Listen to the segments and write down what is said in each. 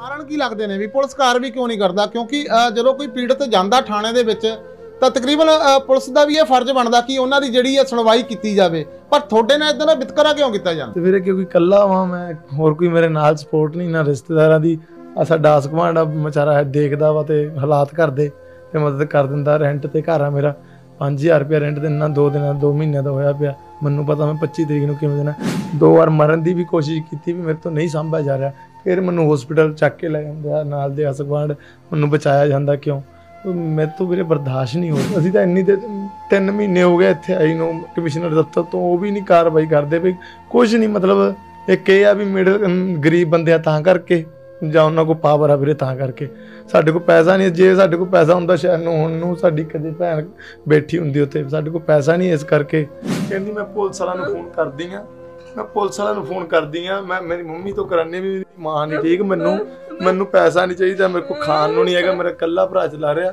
ਕਾਰਨ ਕੀ ਲੱਗਦੇ ਨੇ ਵੀ ਪੁਲਿਸ ਵੀ ਕਿਉਂ ਨਹੀਂ ਕਰਦਾ ਕਿਉਂਕਿ ਜਦੋਂ ਕੋਈ ਪੀੜਤ ਜਾਂਦਾ ਥਾਣੇ ਦੇ ਵਿੱਚ ਤਾਂ ਤਕਰੀਬਨ ਪੁਲਿਸ ਦਾ ਵੀ ਇਹ ਫਰਜ਼ ਬਣਦਾ ਕਿ ਉਹਨਾਂ ਦੀ ਜਿਹੜੀ ਹੈ ਸੁਣਵਾਈ ਕੀਤੀ ਜਾਵੇ ਪਰ ਤੁਹਾਡੇ ਨਾਲ ਇਦਾਂ ਦਾ ਵਿਤਕਰਾ ਕਿਉਂ ਕੀਤਾ ਜਾਂਦਾ ਤੇ ਕਿਉਂਕਿ ਕੱਲਾ ਵਾਂ ਮੈਂ ਹੋਰ ਕੋਈ ਮੇਰੇ ਨਾਲ ਸਪੋਰਟ ਨਹੀਂ ਨਾ ਰਿਸ਼ਤੇਦਾਰਾਂ ਦੀ ਆ ਸਾਡਾ ਕਮਾਂਡਾ ਵਿਚਾਰਾ ਦੇਖਦਾ ਵਾ ਤੇ ਹਾਲਾਤ ਕਰਦੇ ਤੇ ਮਦਦ ਕਰ ਦਿੰਦਾ ਰੈਂਟ ਤੇ ਘਰ ਆ ਮੇਰਾ 5000 ਰੁਪਏ ਰੈਂਟ ਦਿੰਨਾ 2 ਦਿਨਾਂ 2 ਮਹੀਨਿਆਂ ਦਾ ਹੋਇਆ ਪਿਆ ਮੈਨੂੰ ਪਤਾ ਮੈਂ 25 ਤਰੀਕ ਨੂੰ ਕਿਵੇਂ ਦੇਣਾ ਦੋ ਵਾਰ ਮਰਨ ਦੀ ਵੀ ਕੋਸ਼ਿਸ਼ ਕੀਤੀ ਵੀ ਮੇਰੇ ਤੋਂ ਨਹੀਂ ਸੰਭਾ ਜਾ ਰਿਹਾ ਫਿਰ ਮੈਨੂੰ ਹਸਪੀਟਲ ਚੱਕ ਕੇ ਲੈ ਜਾਂਦੇ ਆ ਨਾਲ ਦੇ ਹਸਗਵਾਂਡ ਮੈਨੂੰ ਬਚਾਇਆ ਜਾਂਦਾ ਕਿਉਂ ਮੈਂ ਤੋਂ ਵੀਰੇ ਬਰਦਾਸ਼ਤ ਨਹੀਂ ਹੋ ਅਸੀਂ ਤਾਂ ਇੰਨੀ ਦੇ 3 ਮਹੀਨੇ ਹੋ ਗਏ ਇੱਥੇ ਆਈ ਨੂੰ ਕਮਿਸ਼ਨਰ ਦਫ਼ਤਰ ਤੋਂ ਉਹ ਵੀ ਨਹੀਂ ਕਾਰਵਾਈ ਕਰਦੇ ਵੀ ਕੁਝ ਨਹੀਂ ਮਤਲਬ ਇੱਕ ਇਹ ਆ ਵੀ ਮਿਡਲ ਗਰੀਬ ਬੰਦੇ ਆ ਤਾਂ ਕਰਕੇ ਜਾਂ ਉਹਨਾਂ ਕੋਲ ਪਾਵਰ ਆ ਵੀਰੇ ਤਾਂ ਕਰਕੇ ਸਾਡੇ ਕੋਲ ਪੈਸਾ ਨਹੀਂ ਜੇ ਸਾਡੇ ਕੋਲ ਪੈਸਾ ਹੁੰਦਾ ਸ਼ਹਿਰ ਨੂੰ ਹੁਣ ਨੂੰ ਸਾਡੀ ਕਦੇ ਭੈਣ ਬੈਠੀ ਹੁੰਦੀ ਉੱਤੇ ਸਾਡੇ ਕੋਲ ਪੈਸਾ ਨਹੀਂ ਇਸ ਕਰਕੇ ਕਹਿੰਦੀ ਮੈਂ ਪੁਲਿਸ ਵਾਲਾ ਨੂੰ ਫੋਨ ਕਰਦੀ ਆ ਮੈਂ ਪੁਲਿਸ ਵਾਲਿਆਂ ਨੂੰ ਫੋਨ ਕਰਦੀ ਆ ਮੈਂ ਮੇਰੀ ਮੰਮੀ ਤੋਂ ਕਰਾਨੇ ਵੀ ਮੇਰੀ ਮਾਂ ਨਹੀਂ ਠੀਕ ਮੈਨੂੰ ਮੈਨੂੰ ਪੈਸਾ ਨਹੀਂ ਚਾਹੀਦਾ ਮੇਰੇ ਕੋ ਖਾਣ ਨੂੰ ਨਹੀਂ ਹੈਗਾ ਮੇਰਾ ਕੱਲਾ ਭਰਾ ਚਲਾ ਰਿਹਾ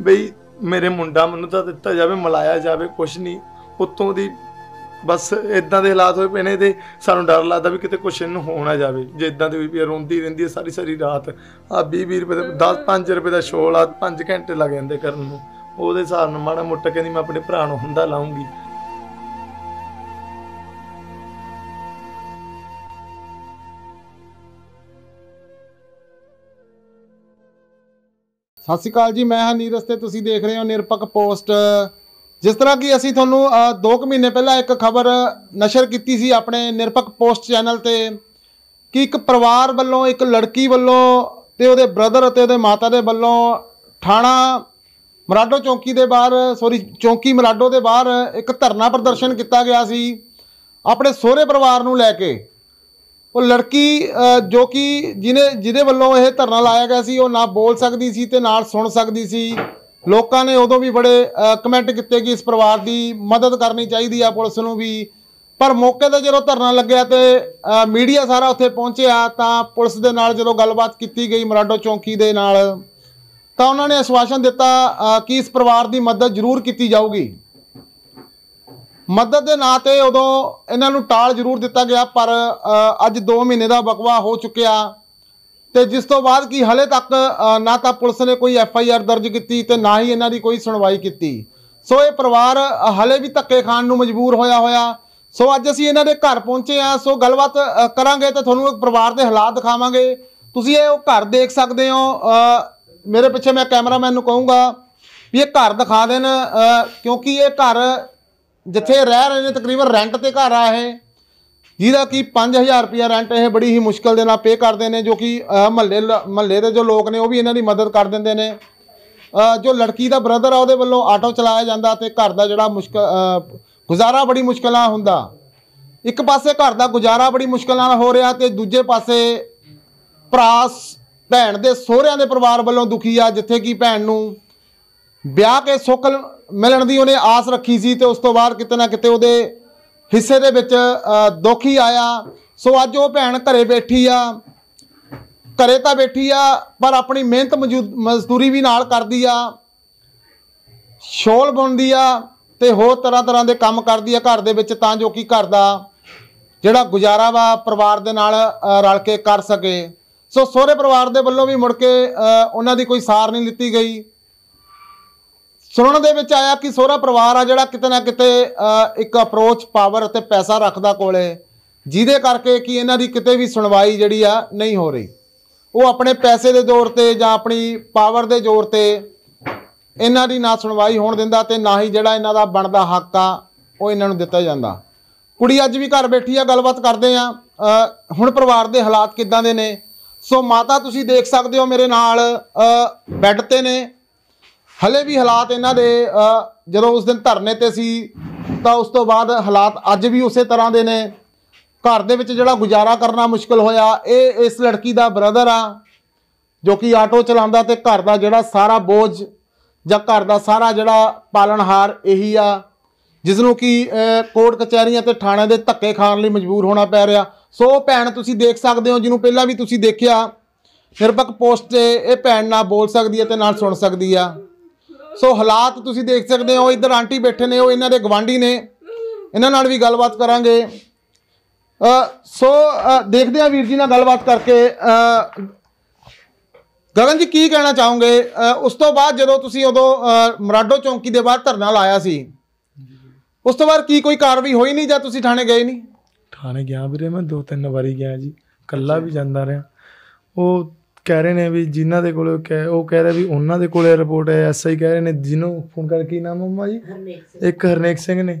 ਬਈ ਮੇਰੇ ਮੁੰਡਾ ਮੈਨੂੰ ਤਾਂ ਦਿੱਤਾ ਜਾਵੇ ਮਲਾਇਆ ਜਾਵੇ ਕੁਛ ਨਹੀਂ ਉਤੋਂ ਦੀ ਬਸ ਇਦਾਂ ਦੇ ਹਾਲਾਤ ਹੋਏ ਪਏ ਨੇ ਤੇ ਸਾਨੂੰ ਡਰ ਲੱਗਦਾ ਵੀ ਕਿਤੇ ਕੁਛ ਇਹਨੂੰ ਹੋ ਨਾ ਜਾਵੇ ਜੇ ਇਦਾਂ ਦੀ ਵੀ ਰੋਂਦੀ ਰਹਿੰਦੀ ਹੈ ਸਾਰੀ ਸਾਰੀ ਰਾਤ ਆ 20 20 ਰੁਪਏ ਦਾ 10 5 ਰੁਪਏ ਦਾ ਸ਼ੋਲ ਆ 5 ਘੰਟੇ ਲੱਗ ਜਾਂਦੇ ਕਰਨ ਨੂੰ ਉਹਦੇ ਹਿਸਾਬ ਨਾਲ ਮਾੜਾ ਮੋਟਾ ਕਹਿੰਦੀ ਮੈਂ ਆਪਣੇ ਭਰਾ ਨੂੰ ਹੁੰਦਾ ਲਾਉਂਗੀ ਸਤਿ ਸ਼੍ਰੀ ਅਕਾਲ ਜੀ ਮੈਂ ਹਾਂ ਨੀਰਜ ਤੇ ਤੁਸੀਂ ਦੇਖ ਰਹੇ ਹੋ ਨਿਰਪੱਖ ਪੋਸਟ ਜਿਸ ਤਰ੍ਹਾਂ ਕਿ ਅਸੀਂ ਤੁਹਾਨੂੰ 2 ਮਹੀਨੇ ਪਹਿਲਾਂ ਇੱਕ ਖਬਰ ਨਸ਼ਰ ਕੀਤੀ ਸੀ ਆਪਣੇ ਨਿਰਪੱਖ ਪੋਸਟ ਚੈਨਲ ਤੇ ਕਿ ਇੱਕ ਪਰਿਵਾਰ ਵੱਲੋਂ ਇੱਕ ਲੜਕੀ ਵੱਲੋਂ ਤੇ ਉਹਦੇ ਬ੍ਰਦਰ ਅਤੇ ਉਹਦੇ ਮਾਤਾ ਦੇ ਵੱਲੋਂ ਥਾਣਾ ਮਰਾਡੋ ਚੌਂਕੀ ਦੇ ਬਾਹਰ ਸੌਰੀ ਚੌਂਕੀ ਮਰਾਡੋ ਦੇ ਬਾਹਰ ਇੱਕ ਧਰਨਾ ਪ੍ਰਦਰਸ਼ਨ ਕੀਤਾ ਗਿਆ ਸੀ ਆਪਣੇ ਸਹੁਰੇ ਪਰਿਵਾਰ ਨੂੰ ਲੈ ਕੇ ਉਹ ਲੜਕੀ ਜੋ ਕਿ ਜਿਹਨੇ ਜਿਹਦੇ ਵੱਲੋਂ ਇਹ ਧਰਨਾ ਲਾਇਆ ਗਿਆ ਸੀ ਉਹ ਨਾ ਬੋਲ ਸਕਦੀ ਸੀ ਤੇ ਨਾਲ ਸੁਣ ਸਕਦੀ ਸੀ ਲੋਕਾਂ ਨੇ ਉਦੋਂ ਵੀ ਬੜੇ ਕਮੈਂਟ ਕੀਤੇ ਕਿ ਇਸ ਪਰਿਵਾਰ ਦੀ ਮਦਦ ਕਰਨੀ ਚਾਹੀਦੀ ਆ ਪੁਲਿਸ ਨੂੰ ਵੀ ਪਰ ਮੌਕੇ ਤੇ ਜਦੋਂ ਧਰਨਾ ਲੱਗਿਆ ਤੇ ਮੀਡੀਆ ਸਾਰਾ ਉੱਥੇ ਪਹੁੰਚਿਆ ਤਾਂ ਪੁਲਿਸ ਦੇ ਨਾਲ ਜਦੋਂ ਗੱਲਬਾਤ ਕੀਤੀ ਗਈ ਮਰਾਡੋ ਚੌਂਕੀ ਦੇ ਨਾਲ ਤਾਂ ਉਹਨਾਂ ਨੇ ਆਸ਼ਵਾਸਨ ਦਿੱਤਾ ਕਿ ਇਸ ਪਰਿਵਾਰ ਦੀ ਮਦਦ ਜ਼ਰੂਰ ਕੀਤੀ ਜਾਊਗੀ ਮਦਦ ਦੇ ਨਾਂ ਤੇ ਉਦੋਂ ਇਹਨਾਂ ਨੂੰ ਟਾਲ ਜ਼ਰੂਰ ਦਿੱਤਾ ਗਿਆ ਪਰ ਅੱਜ 2 ਮਹੀਨੇ ਦਾ ਬਕਵਾ ਹੋ ਚੁੱਕਿਆ ਤੇ ਜਿਸ ਤੋਂ ਬਾਅਦ ਕੀ ਹਲੇ ਤੱਕ ਨਾ ਤਾਂ ਪੁਲਿਸ ਨੇ ਕੋਈ ਐਫ ਆਈ ਆਰ ਦਰਜ ਕੀਤੀ ਤੇ ਨਾ ਹੀ ਇਹਨਾਂ ਦੀ ਕੋਈ ਸੁਣਵਾਈ ਕੀਤੀ ਸੋ ਇਹ ਪਰਿਵਾਰ ਹਲੇ ਵੀ ਧੱਕੇ ਖਾਣ ਨੂੰ ਮਜਬੂਰ ਹੋਇਆ ਹੋਇਆ ਸੋ ਅੱਜ ਅਸੀਂ ਇਹਨਾਂ ਦੇ ਘਰ ਪਹੁੰਚੇ ਆ ਸੋ ਗੱਲਬਾਤ ਕਰਾਂਗੇ ਤੇ ਤੁਹਾਨੂੰ ਇੱਕ ਪਰਿਵਾਰ ਦੇ ਹਾਲਾਤ ਦਿਖਾਵਾਂਗੇ ਤੁਸੀਂ ਇਹ ਉਹ ਘਰ ਦੇਖ ਸਕਦੇ ਹੋ ਮੇਰੇ ਪਿੱਛੇ ਮੈਂ ਕੈਮਰਾਮੈਨ ਨੂੰ ਕਹੂੰਗਾ ਵੀ ਇਹ ਘਰ ਦਿਖਾ ਦੇਣ ਕਿਉਂਕਿ ਇਹ ਘਰ ਜਿੱਥੇ ਰਹਿ ਰਹੇ ਨੇ ਤਕਰੀਬਨ ਰੈਂਟ ਤੇ ਘਰ ਆ ਇਹ ਜਿਹਦਾ ਕਿ 5000 ਰੁਪਿਆ ਰੈਂਟ ਇਹ ਬੜੀ ਹੀ ਮੁਸ਼ਕਲ ਦੇ ਨਾਲ ਪੇ ਕਰਦੇ ਨੇ ਜੋ ਕਿ ਮਹੱਲੇ ਮਹੱਲੇ ਦੇ ਜੋ ਲੋਕ ਨੇ ਉਹ ਵੀ ਇਹਨਾਂ ਦੀ ਮਦਦ ਕਰ ਦਿੰਦੇ ਨੇ ਜੋ ਲੜਕੀ ਦਾ ਬ੍ਰਦਰ ਆ ਉਹਦੇ ਵੱਲੋਂ ਆਟੋ ਚਲਾਇਆ ਜਾਂਦਾ ਤੇ ਘਰ ਦਾ ਜਿਹੜਾ ਮੁਸ਼ਕਲ ਗੁਜ਼ਾਰਾ ਬੜੀ ਮੁਸ਼ਕਲਾਂ ਹੁੰਦਾ ਇੱਕ ਪਾਸੇ ਘਰ ਦਾ ਗੁਜ਼ਾਰਾ ਬੜੀ ਮੁਸ਼ਕਲਾਂ ਨਾਲ ਹੋ ਰਿਹਾ ਤੇ ਦੂਜੇ ਪਾਸੇ ਭਰਾ ਭੈਣ ਦੇ ਸਹੁਰਿਆਂ ਦੇ ਪਰਿਵਾਰ ਵੱਲੋਂ ਦੁਖੀ ਆ ਜਿੱਥੇ ਕਿ ਭੈਣ ਨੂੰ ਵਿਆਹ ਕੇ ਸੁੱਖ ਮਿਲਣ ਦੀ ਉਹਨੇ ਆਸ ਰੱਖੀ ਸੀ ਤੇ ਉਸ ਤੋਂ ਬਾਅਦ ਕਿਤੇ ਨਾ ਕਿਤੇ ਉਹਦੇ ਹਿੱਸੇ ਦੇ ਵਿੱਚ ਦੁੱਖ ਹੀ ਆਇਆ ਸੋ ਅੱਜ ਉਹ ਭੈਣ ਘਰੇ ਬੈਠੀ ਆ ਘਰੇ ਤਾਂ ਬੈਠੀ ਆ ਪਰ ਆਪਣੀ ਮਿਹਨਤ ਮਜ਼ਦੂਰੀ ਵੀ ਨਾਲ ਕਰਦੀ ਆ ਸ਼ੋਲ ਬੁਣਦੀ ਆ ਤੇ ਹੋਰ ਤਰ੍ਹਾਂ ਤਰ੍ਹਾਂ ਦੇ ਕੰਮ ਕਰਦੀ ਆ ਘਰ ਦੇ ਵਿੱਚ ਤਾਂ ਜੋ ਕੀ ਘਰ ਦਾ ਜਿਹੜਾ ਗੁਜ਼ਾਰਾ ਵਾ ਪਰਿਵਾਰ ਦੇ ਨਾਲ ਰਲ ਕੇ ਕਰ ਸਕੇ ਸੋ ਸਹੁਰੇ ਪਰਿਵਾਰ ਦੇ ਵੱਲੋਂ ਵੀ ਮੁੜ ਕੇ ਉਹਨਾਂ ਦੀ ਕੋਈ ਸਾਰ ਨਹੀਂ ਲਿੱਤੀ ਗਈ ਸੁਣਨ ਦੇ ਵਿੱਚ ਆਇਆ ਕਿ ਸੋਹਰਾ ਪਰਿਵਾਰ ਆ ਜਿਹੜਾ ਕਿਤੇ ਨਾ ਕਿਤੇ ਇੱਕ ਅਪਰੋਚ ਪਾਵਰ ਅਤੇ ਪੈਸਾ ਰੱਖਦਾ ਕੋਲੇ ਜਿਹਦੇ ਕਰਕੇ ਕਿ ਇਹਨਾਂ ਦੀ ਕਿਤੇ ਵੀ ਸੁਣਵਾਈ ਜਿਹੜੀ ਆ ਨਹੀਂ ਹੋ ਰਹੀ ਉਹ ਆਪਣੇ ਪੈਸੇ ਦੇ ਜ਼ੋਰ ਤੇ ਜਾਂ ਆਪਣੀ ਪਾਵਰ ਦੇ ਜ਼ੋਰ ਤੇ ਇਹਨਾਂ ਦੀ ਨਾ ਸੁਣਵਾਈ ਹੋਣ ਦਿੰਦਾ ਤੇ ਨਾ ਹੀ ਜਿਹੜਾ ਇਹਨਾਂ ਦਾ ਬਣਦਾ ਹੱਕ ਆ ਉਹ ਇਹਨਾਂ ਨੂੰ ਦਿੱਤਾ ਜਾਂਦਾ ਕੁੜੀ ਅੱਜ ਵੀ ਘਰ ਬੈਠੀ ਆ ਗੱਲਬਾਤ ਕਰਦੇ ਆ ਹੁਣ ਪਰਿਵਾਰ ਦੇ ਹਾਲਾਤ ਕਿੱਦਾਂ ਦੇ ਨੇ ਸੋ ਮਾਤਾ ਤੁਸੀਂ ਦੇਖ ਸਕਦੇ ਹੋ ਮੇਰੇ ਨਾਲ ਬੈੱਡ ਤੇ ਨੇ ਹਲੇ ਵੀ ਹਾਲਾਤ ਇਹਨਾਂ ਦੇ ਜਦੋਂ ਉਸ ਦਿਨ ਧਰਨੇ ਤੇ ਸੀ ਤਾਂ ਉਸ ਤੋਂ ਬਾਅਦ ਹਾਲਾਤ ਅੱਜ ਵੀ ਉਸੇ ਤਰ੍ਹਾਂ ਦੇ ਨੇ ਘਰ ਦੇ ਵਿੱਚ ਜਿਹੜਾ ਗੁਜ਼ਾਰਾ ਕਰਨਾ ਮੁਸ਼ਕਲ ਹੋਇਆ ਇਹ ਇਸ ਲੜਕੀ ਦਾ ਬ੍ਰਦਰ ਆ ਜੋ ਕਿ ਆਟੋ ਚਲਾਉਂਦਾ ਤੇ ਘਰ ਦਾ ਜਿਹੜਾ ਸਾਰਾ ਬੋਝ ਜਾਂ ਘਰ ਦਾ ਸਾਰਾ ਜਿਹੜਾ ਪਾਲਣਹਾਰ ਇਹੀ ਆ ਜਿਸ ਨੂੰ ਕਿ ਕੋਰਟ ਕਚਹਿਰੀਆਂ ਤੇ ਥਾਣੇ ਦੇ ਧੱਕੇ ਖਾਣ ਲਈ ਮਜਬੂਰ ਹੋਣਾ ਪੈ ਰਿਹਾ ਸੋ ਭੈਣ ਤੁਸੀਂ ਦੇਖ ਸਕਦੇ ਹੋ ਜਿਹਨੂੰ ਪਹਿਲਾਂ ਵੀ ਤੁਸੀਂ ਦੇਖਿਆ ਬਕ ਪੋਸਟ ਤੇ ਇਹ ਭੈਣ ਨਾਲ ਬੋਲ ਸਕਦੀ ਹੈ ਤੇ ਨਾਲ ਸੁਣ ਸਕਦੀ ਆ ਸੋ ਹਾਲਾਤ ਤੁਸੀਂ ਦੇਖ ਸਕਦੇ ਹੋ ਇਧਰ ਆਂਟੀ ਬੈਠੇ ਨੇ ਉਹ ਇਹਨਾਂ ਦੇ ਗਵਾਂਢੀ ਨੇ ਇਹਨਾਂ ਨਾਲ ਵੀ ਗੱਲਬਾਤ ਕਰਾਂਗੇ ਸੋ ਦੇਖਦੇ ਆ ਵੀਰ ਜੀ ਨਾਲ ਗੱਲਬਾਤ ਕਰਕੇ ਗਗਨ ਜੀ ਕੀ ਕਹਿਣਾ ਚਾਹੋਗੇ ਉਸ ਤੋਂ ਬਾਅਦ ਜਦੋਂ ਤੁਸੀਂ ਉਦੋਂ ਮਰਾਡੋ ਚੌਂਕੀ ਦੇ ਬਾਹਰ ਧਰਨਾ ਲਾਇਆ ਸੀ ਉਸ ਤੋਂ ਬਾਅਦ ਕੀ ਕੋਈ ਕਾਰਵਾਈ ਹੋਈ ਨਹੀਂ ਜਾਂ ਤੁਸੀਂ ਥਾਣੇ ਗਏ ਨਹੀਂ ਥਾਣੇ ਗਿਆ ਵੀਰੇ ਮੈਂ ਦੋ ਤਿੰਨ ਵਾਰੀ ਗਿਆ ਜੀ ਕੱਲਾ ਵੀ ਜਾਂਦਾ ਰਿਹਾ ਉਹ ਕਹਿ ਰਹੇ ਨੇ ਵੀ ਜਿਨ੍ਹਾਂ ਦੇ ਕੋਲ ਉਹ ਕਹਿ ਰਿਹਾ ਵੀ ਉਹਨਾਂ ਦੇ ਕੋਲੇ ਰਿਪੋਰਟ ਹੈ ਐਸਆਈ ਕਹਿ ਰਹੇ ਨੇ ਜਿਹਨੂੰ ਫੋਨ ਕਰਕੇ ਕੀ ਨਾਮ ਮੰਮਾ ਜੀ ਇੱਕ ਹਰਨੇਕ ਸਿੰਘ ਨੇ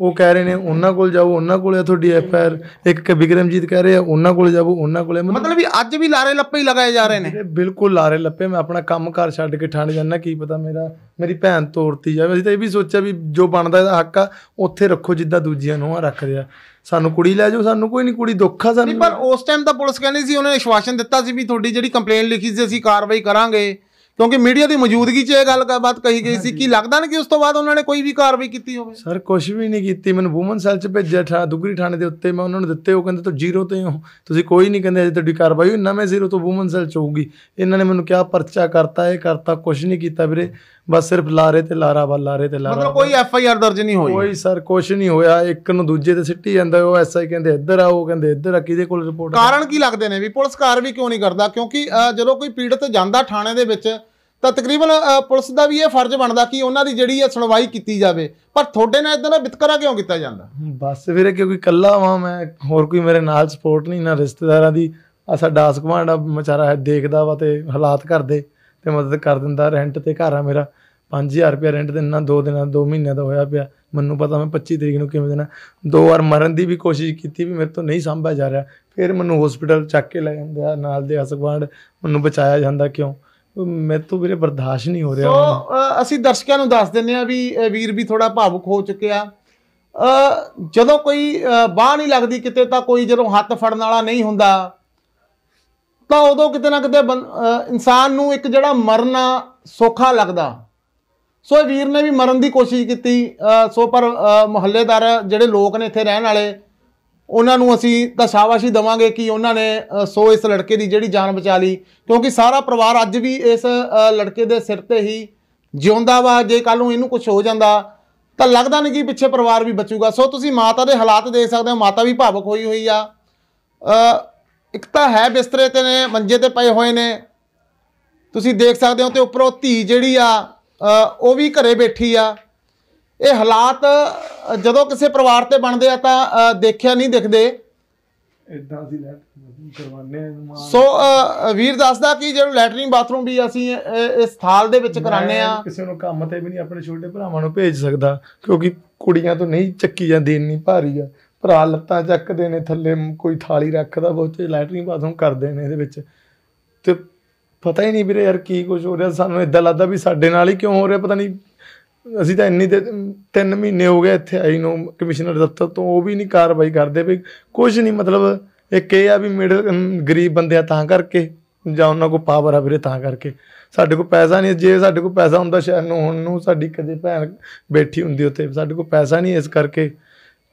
ਉਹ ਕਹਿ ਰਹੇ ਨੇ ਉਹਨਾਂ ਕੋਲ ਜਾਓ ਉਹਨਾਂ ਕੋਲ ਹੈ ਤੁਹਾਡੀ ਐਫ ਆਰ ਇੱਕ ਕਿ ਵਿਕਰਮਜੀਤ ਕਹਿ ਰਹੇ ਆ ਉਹਨਾਂ ਕੋਲ ਜਾਓ ਉਹਨਾਂ ਕੋਲ ਮਤਲਬ ਵੀ ਅੱਜ ਵੀ ਲਾਰੇ ਲੱਪੇ ਹੀ ਲਗਾਏ ਜਾ ਰਹੇ ਨੇ ਬਿਲਕੁਲ ਲਾਰੇ ਲੱਪੇ ਮੈਂ ਆਪਣਾ ਕੰਮ ਘਰ ਛੱਡ ਕੇ ਠੰਡ ਜਾਣਾ ਕੀ ਪਤਾ ਮੇਰਾ ਮੇਰੀ ਭੈਣ ਤੋੜਤੀ ਜਾਵੇ ਅਸੀਂ ਤਾਂ ਇਹ ਵੀ ਸੋਚਿਆ ਵੀ ਜੋ ਬਣਦਾ ਇਹਦਾ ਹੱਕ ਆ ਉੱਥੇ ਰੱਖੋ ਜਿੱਦਾਂ ਦੂਜੀਆਂ ਨੂੰ ਰੱਖ ਰਿਆ ਸਾਨੂੰ ਕੁੜੀ ਲੈ ਜਾਓ ਸਾਨੂੰ ਕੋਈ ਨਹੀਂ ਕੁੜੀ ਦੁੱਖ ਆ ਸਾਨੂੰ ਪਰ ਉਸ ਟਾਈਮ ਤਾਂ ਪੁਲਿਸ ਕਹਿੰਦੀ ਸੀ ਉਹਨੇ ਸ਼ਵਾਸ਼ਨ ਦਿੱਤਾ ਸੀ ਵੀ ਤੁਹਾਡੀ ਜਿਹੜੀ ਕੰਪਲੇਨ ਲਿਖੀ ਸੀ ਅਸੀਂ ਕਾਰਵਾਈ ਕਰਾਂਗੇ ਕਿਉਂਕਿ ਮੀਡੀਆ ਦੀ ਮੌਜੂਦਗੀ 'ਚ ਇਹ ਗੱਲ ਬਾਤ ਕਹੀ ਗਈ ਸੀ ਕਿ ਲੱਗਦਾ ਨਹੀਂ ਕਿ ਉਸ ਤੋਂ ਬਾਅਦ ਉਹਨਾਂ ਨੇ ਕੋਈ ਵੀ ਕਾਰਵਾਈ ਕੀਤੀ ਹੋਵੇ ਸਰ ਕੁਝ ਵੀ ਨਹੀਂ ਕੀਤੀ ਮੈਨੂੰ ਵੂਮਨ ਸੈਲ 'ਚ ਭੇਜਿਆ ਠਾ ਦੁਗਰੀ ਥਾਣੇ ਦੇ ਉੱਤੇ ਮੈਂ ਉਹਨਾਂ ਨੂੰ ਦਿੱਤੇ ਉਹ ਕਹਿੰਦੇ ਤੂੰ ਜ਼ੀਰੋ ਤੇ ਹੋ ਤੁਸੀਂ ਕੋਈ ਨਹੀਂ ਕਹਿੰਦੇ ਅਜੇ ਤੁਹਾਡੀ ਕਾਰਵਾਈ ਨਵੇਂ ਜ਼ੀਰੋ ਤੋਂ ਵੂਮਨ ਸੈਲ 'ਚ ਹੋਊਗੀ ਇਹਨਾਂ ਨੇ ਮੈਨੂੰ ਕਿਹਾ ਪਰਚਾ ਕਰਤਾ ਇਹ ਕਰਤਾ ਕੁਝ ਨਹੀਂ ਕੀਤਾ ਵੀਰੇ ਬਸ ਸਿਰਫ ਲਾਰੇ ਤੇ ਲਾਰਾ ਵਾ ਲਾਰੇ ਤੇ ਲਾਰਾ ਮਤਲਬ ਕੋਈ ਐਫ ਆਈ ਆਰ ਦਰਜ ਨਹੀਂ ਹੋਈ ਕੋਈ ਸਰ ਕੁਝ ਨਹੀਂ ਹੋਇਆ ਇੱਕ ਨੂੰ ਦੂਜੇ ਤੇ ਸਿੱਟੀ ਜਾਂਦਾ ਉਹ ਐਸ ਆਈ ਕਹਿੰਦੇ ਇੱਧਰ ਆ ਉਹ ਕਹਿੰਦੇ ਇੱਧਰ ਆ ਕਿਹਦੇ ਕੋਲ ਰਿਪੋਰਟ ਕਾਰਨ ਕੀ ਲੱਗਦੇ ਨੇ ਵੀ ਪੁਲਿਸ ਕਾਰ ਵੀ ਕਿਉਂ ਨਹੀਂ ਕਰਦਾ ਕਿਉਂਕਿ ਜਦੋਂ ਕੋਈ ਪੀੜਤ ਜਾਂਦਾ ਥਾਣੇ ਦੇ ਵਿੱਚ ਤਾਂ ਤਕਰੀਬਨ ਪੁਲਿਸ ਦਾ ਵੀ ਇਹ ਫਰਜ਼ ਬਣਦਾ ਕਿ ਉਹਨਾਂ ਦੀ ਜਿਹੜੀ ਹੈ ਸੁਣਵਾਈ ਕੀਤੀ ਜਾਵੇ ਪਰ ਤੁਹਾਡੇ ਨਾਲ ਇਦਾਂ ਦਾ ਵਿਤਕਰਾ ਕਿਉਂ ਕੀਤਾ ਜਾਂਦਾ ਬਸ ਵੀਰੇ ਕਿਉਂਕਿ ਕੱਲਾ ਵਾਂ ਮੈਂ ਹੋਰ ਕੋਈ ਮੇਰੇ ਨਾਲ ਸਪੋਰਟ ਨਹੀਂ ਨਾ ਰਿਸ਼ਤੇਦਾਰਾਂ ਦੀ ਆ ਸਾਡਾ ਆਸ ਕਮਾਂਡ ਵਿਚਾਰਾ ਦੇਖਦਾ ਵਾ ਤੇ ਹਾਲਾਤ ਕਰਦੇ ਤੇ ਮਦਦ ਕਰ ਦਿੰਦਾ ਰੈਂਟ ਤੇ ਘਰ ਆ ਮੇਰਾ 5000 ਰੁਪਏ ਰੈਂਟ ਨਾ 2 ਦਿਨਾਂ 2 ਮਹੀਨਿਆਂ ਦਾ ਹੋਇਆ ਪਿਆ ਮੈਨੂੰ ਪਤਾ ਮੈਂ 25 ਤਰੀਕ ਨੂੰ ਕਿਵੇਂ ਦੇਣਾ ਦੋ ਵਾਰ ਮਰਨ ਦੀ ਵੀ ਕੋਸ਼ਿਸ਼ ਕੀਤੀ ਵੀ ਮੇਰੇ ਤੋਂ ਨਹੀਂ ਸੰਭਾ ਜਾ ਰਿਹਾ ਫਿਰ ਮੈਨੂੰ ਹਸਪੀਟਲ ਚੱਕ ਕੇ ਲੈ ਜਾਂਦੇ ਆ ਨਾਲ ਦੇ ਹਸਗਵਾਂਡ ਮੈਨੂੰ ਬਚਾਇਆ ਜਾਂਦਾ ਕਿਉਂ ਮੈਂ ਤੋਂ ਵੀਰੇ ਬਰਦਾਸ਼ਤ ਨਹੀਂ ਹੋ ਰਿਹਾ ਸੋ ਅਸੀਂ ਦਰਸ਼ਕਾਂ ਨੂੰ ਦੱਸ ਦਿੰਨੇ ਆ ਵੀ ਵੀਰ ਵੀ ਥੋੜਾ ਭਾਵੁਕ ਹੋ ਚੁੱਕਿਆ ਜਦੋਂ ਕੋਈ ਬਾਹ ਨਹੀਂ ਲੱਗਦੀ ਕਿਤੇ ਤਾਂ ਕੋਈ ਜਦੋਂ ਹੱਥ ਫੜਨ ਵਾਲਾ ਨਹੀਂ ਹੁੰਦਾ ਤਾਂ ਉਦੋਂ ਕਿਤੇ ਨਾ ਕਿਤੇ ਇਨਸਾਨ ਨੂੰ ਇੱਕ ਜਿਹੜਾ ਮਰਨਾ ਸੌਖਾ ਲੱਗਦਾ ਸੋ ਵੀਰ ਨੇ ਵੀ ਮਰਨ ਦੀ ਕੋਸ਼ਿਸ਼ ਕੀਤੀ ਸੋ ਪਰ ਮੁਹੱਲੇਦਾਰ ਜਿਹੜੇ ਲੋਕ ਨੇ ਇੱਥੇ ਰਹਿਣ ਵਾਲੇ ਉਹਨਾਂ ਨੂੰ ਅਸੀਂ ਤਾਂ ਸ਼ਾਬਾਸ਼ੀ ਦਵਾਂਗੇ ਕਿ ਉਹਨਾਂ ਨੇ ਸੋ ਇਸ ਲੜਕੇ ਦੀ ਜਿਹੜੀ ਜਾਨ ਬਚਾ ਲਈ ਕਿਉਂਕਿ ਸਾਰਾ ਪਰਿਵਾਰ ਅੱਜ ਵੀ ਇਸ ਲੜਕੇ ਦੇ ਸਿਰ ਤੇ ਹੀ ਜਿਉਂਦਾ ਵਾ ਜੇ ਕੱਲ ਨੂੰ ਇਹਨੂੰ ਕੁਝ ਹੋ ਜਾਂਦਾ ਤਾਂ ਲੱਗਦਾ ਨਹੀਂ ਕਿ ਪਿੱਛੇ ਪਰਿਵਾਰ ਵੀ ਬਚੂਗਾ ਸੋ ਤੁਸੀਂ ਮਾਤਾ ਦੇ ਹਾਲਾਤ ਦੇਖ ਸਕਦੇ ਹੋ ਮਾਤਾ ਵੀ ਭਾਵਕ ਹੋਈ ਹੋਈ ਆ ਇੱਕ ਤਾਂ ਹੈ ਬਿਸਤਰੇ ਤੇ ਨੇ ਮੰਜੇ ਤੇ ਪਏ ਹੋਏ ਨੇ ਤੁਸੀਂ ਦੇਖ ਸਕਦੇ ਹੋ ਤੇ ਉੱਪਰੋਂ ਧੀ ਜਿਹੜੀ ਆ ਉਹ ਵੀ ਘਰੇ ਬੈਠੀ ਆ ਇਹ ਹਾਲਾਤ ਜਦੋਂ ਕਿਸੇ ਪਰਿਵਾਰ ਤੇ ਬਣਦੇ ਆ ਤਾਂ ਦੇਖਿਆ ਨਹੀਂ ਦਿਖਦੇ ਇਦਾਂ ਅਸੀਂ ਲੈਟਰਿੰਗ ਕਰਵਾਉਂਦੇ ਆ ਸੋ ਵੀਰ ਦੱਸਦਾ ਕਿ ਜਿਹੜਾ ਲੈਟਰਿੰਗ ਬਾਥਰੂਮ ਵੀ ਅਸੀਂ ਇਸ ਥਾਲ ਦੇ ਵਿੱਚ ਕਰਾਣੇ ਆ ਕਿਸੇ ਨੂੰ ਕੰਮ ਤੇ ਵੀ ਨਹੀਂ ਆਪਣੇ ਛੋਟੇ ਭਰਾਵਾਂ ਨੂੰ ਭੇਜ ਸਕਦਾ ਕਿਉਂਕਿ ਕੁੜੀਆਂ ਤੋਂ ਨਹੀਂ ਚੱਕੀ ਜਾਂਦੀ ਇੰਨੀ ਭਾਰੀ ਆ ਭਰਾ ਲੱਤਾਂ ਚੱਕਦੇ ਨੇ ਥੱਲੇ ਕੋਈ ਥਾਲੀ ਰੱਖਦਾ ਬਹੁਤੇ ਲੈਟਰਿੰਗ ਬਾਥਰੂਮ ਕਰਦੇ ਨੇ ਇਹਦੇ ਵਿੱਚ ਤੇ ਪਤਾ ਹੀ ਨਹੀਂ ਵੀਰੇ ਯਾਰ ਕੀ ਕੁਝ ਹੋ ਰਿਹਾ ਸਾਨੂੰ ਇਦਾਂ ਲੱਗਦਾ ਵੀ ਸਾਡੇ ਨਾਲ ਹੀ ਕਿਉਂ ਹੋ ਰਿਹਾ ਪਤਾ ਨਹੀਂ ਅਸੀਂ ਤਾਂ ਇੰਨੀ ਦੇ 3 ਮਹੀਨੇ ਹੋ ਗਏ ਇੱਥੇ ਆਈ ਨੂੰ ਕਮਿਸ਼ਨਰ ਦਫ਼ਤਰ ਤੋਂ ਉਹ ਵੀ ਨਹੀਂ ਕਾਰਵਾਈ ਕਰਦੇ ਵੀ ਕੁਝ ਨਹੀਂ ਮਤਲਬ ਇੱਕ ਇਹ ਆ ਵੀ ਮਿਡਲ ਗਰੀਬ ਬੰਦੇ ਆ ਤਾਂ ਕਰਕੇ ਜਾਂ ਉਹਨਾਂ ਕੋਲ ਪਾਵਰ ਆ ਵੀਰੇ ਤਾਂ ਕਰਕੇ ਸਾਡੇ ਕੋਲ ਪੈਸਾ ਨਹੀਂ ਜੇ ਸਾਡੇ ਕੋਲ ਪੈਸਾ ਹੁੰਦਾ ਸ਼ਹਿਰ ਨੂੰ ਹੁਣ ਨੂੰ ਸਾਡੀ ਕਦੇ ਭੈਣ ਬੈਠੀ ਹੁੰਦੀ ਉੱਤੇ ਸਾਡੇ ਕੋਲ ਪੈਸਾ ਨਹੀਂ ਇਸ ਕਰਕੇ